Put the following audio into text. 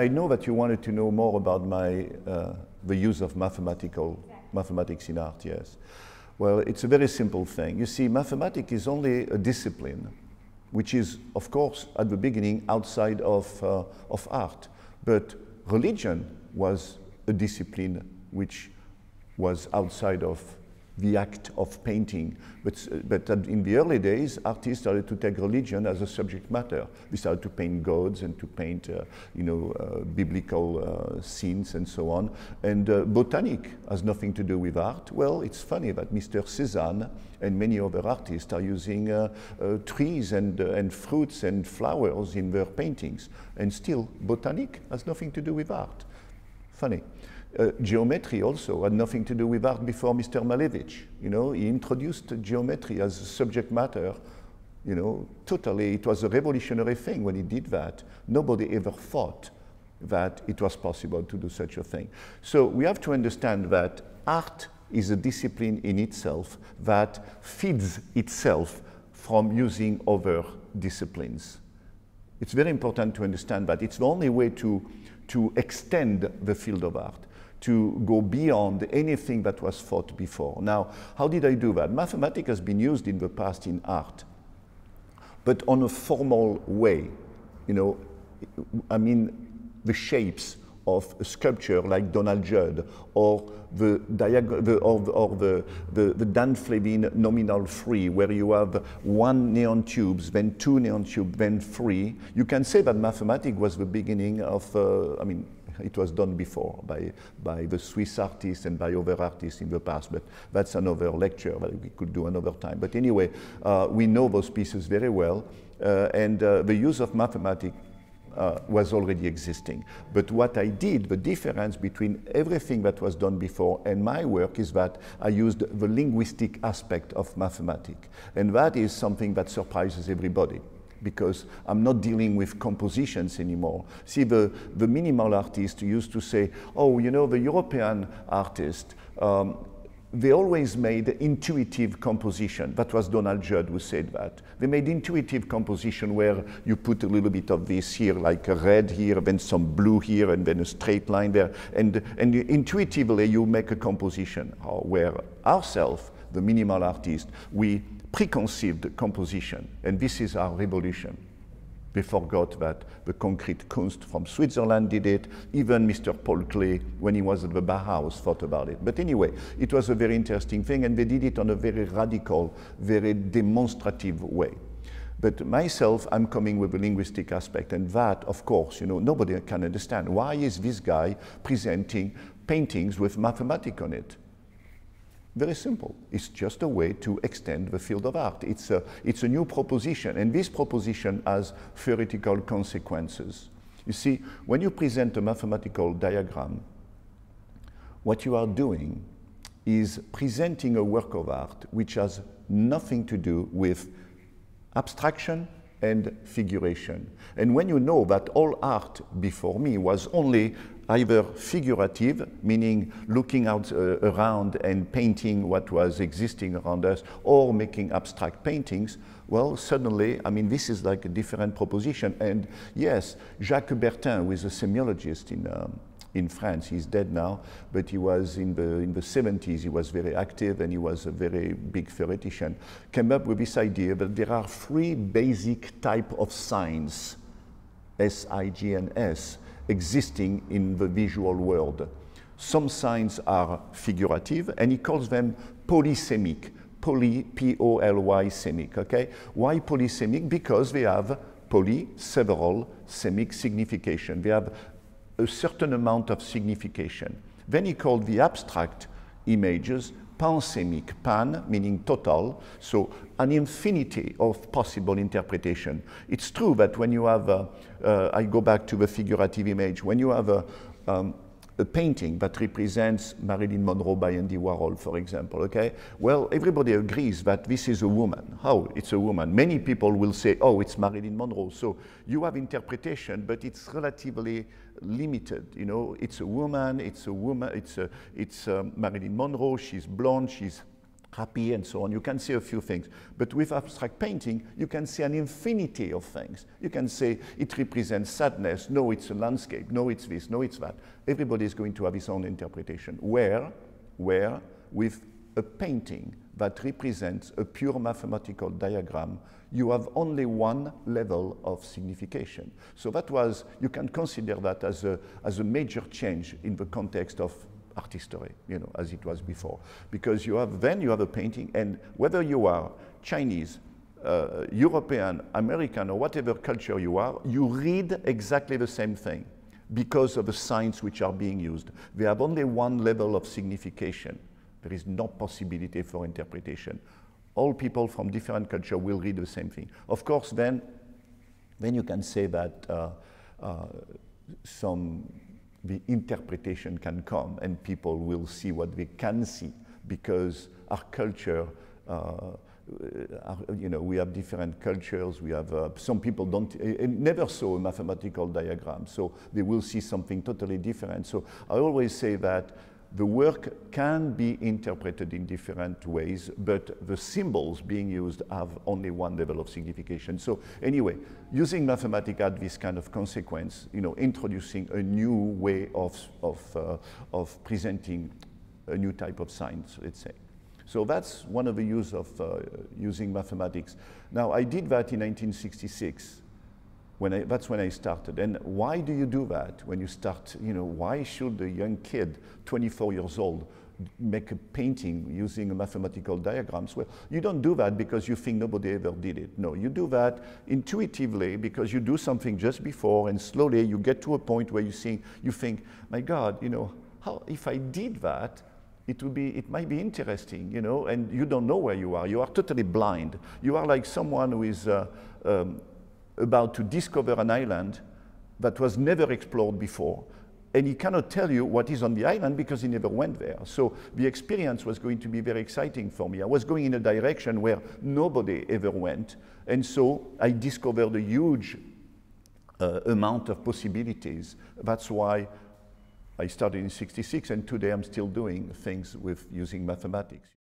I know that you wanted to know more about my, uh, the use of mathematical, yeah. mathematics in art, yes. Well, it's a very simple thing. You see, mathematics is only a discipline, which is, of course, at the beginning outside of, uh, of art. But religion was a discipline which was outside of the act of painting. But, uh, but in the early days, artists started to take religion as a subject matter. They started to paint gods and to paint, uh, you know, uh, biblical uh, scenes and so on. And uh, botanic has nothing to do with art. Well, it's funny that Mr. Cézanne and many other artists are using uh, trees and, and fruits and flowers in their paintings. And still, botanic has nothing to do with art. Funny. Uh, geometry also had nothing to do with art before Mr. Malevich. You know, he introduced geometry as subject matter. You know, totally, it was a revolutionary thing when he did that. Nobody ever thought that it was possible to do such a thing. So we have to understand that art is a discipline in itself that feeds itself from using other disciplines. It's very important to understand that. It's the only way to, to extend the field of art to go beyond anything that was thought before. Now, how did I do that? Mathematics has been used in the past in art, but on a formal way. You know, I mean, the shapes of a sculpture like Donald Judd or the, the, or, or the, the, the Dan Flevin nominal free, where you have one neon tubes, then two neon tubes, then three. You can say that mathematics was the beginning of, uh, I mean, it was done before by, by the Swiss artists and by other artists in the past, but that's another lecture that we could do another time. But anyway, uh, we know those pieces very well, uh, and uh, the use of mathematics uh, was already existing. But what I did, the difference between everything that was done before and my work is that I used the linguistic aspect of mathematics. And that is something that surprises everybody because I'm not dealing with compositions anymore. See, the, the minimal artist used to say, oh, you know, the European artist, um, they always made intuitive composition. That was Donald Judd who said that. They made intuitive composition where you put a little bit of this here, like a red here, then some blue here, and then a straight line there. And, and intuitively you make a composition uh, where ourselves, the minimal artist, we preconceived composition. And this is our revolution. They forgot that the concrete Kunst from Switzerland did it. Even Mr. Paul Klee, when he was at the Bauhaus, thought about it. But anyway, it was a very interesting thing, and they did it on a very radical, very demonstrative way. But myself, I'm coming with a linguistic aspect, and that, of course, you know, nobody can understand. Why is this guy presenting paintings with mathematics on it? Very simple. It's just a way to extend the field of art. It's a, it's a new proposition, and this proposition has theoretical consequences. You see, when you present a mathematical diagram, what you are doing is presenting a work of art which has nothing to do with abstraction and figuration. And when you know that all art before me was only either figurative, meaning looking out uh, around and painting what was existing around us, or making abstract paintings, well, suddenly, I mean, this is like a different proposition. And yes, Jacques Bertin, who is a semiologist in, um, in France, he's dead now, but he was in the, in the 70s, he was very active and he was a very big theoretician, came up with this idea that there are three basic type of signs, S, I, G, and S existing in the visual world. Some signs are figurative, and he calls them polysemic, poly, P-O-L-Y, semic, okay? Why polysemic? Because they have poly, several, semic signification. They have a certain amount of signification. Then he called the abstract images pansemic, pan meaning total, so an infinity of possible interpretation. It's true that when you have, a, uh, I go back to the figurative image, when you have a, um, a painting that represents Marilyn Monroe by Andy Warhol, for example, okay? Well, everybody agrees that this is a woman. How? It's a woman. Many people will say, oh, it's Marilyn Monroe. So you have interpretation, but it's relatively limited, you know? It's a woman, it's a woman, it's, a, it's a um, Marilyn Monroe, she's blonde, she's happy and so on. You can see a few things. But with abstract painting, you can see an infinity of things. You can say it represents sadness. No, it's a landscape. No, it's this. No, it's that. Everybody is going to have his own interpretation. Where, where with a painting that represents a pure mathematical diagram, you have only one level of signification. So that was, you can consider that as a, as a major change in the context of art history, you know, as it was before. Because you have, then you have a painting, and whether you are Chinese, uh, European, American, or whatever culture you are, you read exactly the same thing because of the signs which are being used. They have only one level of signification. There is no possibility for interpretation. All people from different culture will read the same thing. Of course, then, then you can say that uh, uh, some the interpretation can come and people will see what they can see because our culture, uh, uh our, you know, we have different cultures. We have uh, some people don't uh, never saw a mathematical diagram, so they will see something totally different. So I always say that the work can be interpreted in different ways, but the symbols being used have only one level of signification. So anyway, using mathematics had this kind of consequence, you know, introducing a new way of, of, uh, of presenting a new type of science, let's say. So that's one of the use of uh, using mathematics. Now, I did that in 1966 when I, that's when I started. And why do you do that when you start? You know, why should a young kid, 24 years old, make a painting using mathematical diagrams. Well, you don't do that because you think nobody ever did it. No, you do that intuitively because you do something just before and slowly you get to a point where you think, you think my God, you know, how, if I did that, it would be, it might be interesting, you know, and you don't know where you are. You are totally blind. You are like someone who is uh, um, about to discover an island that was never explored before. And he cannot tell you what is on the island because he never went there. So the experience was going to be very exciting for me. I was going in a direction where nobody ever went. And so I discovered a huge uh, amount of possibilities. That's why I started in 66 and today I'm still doing things with using mathematics.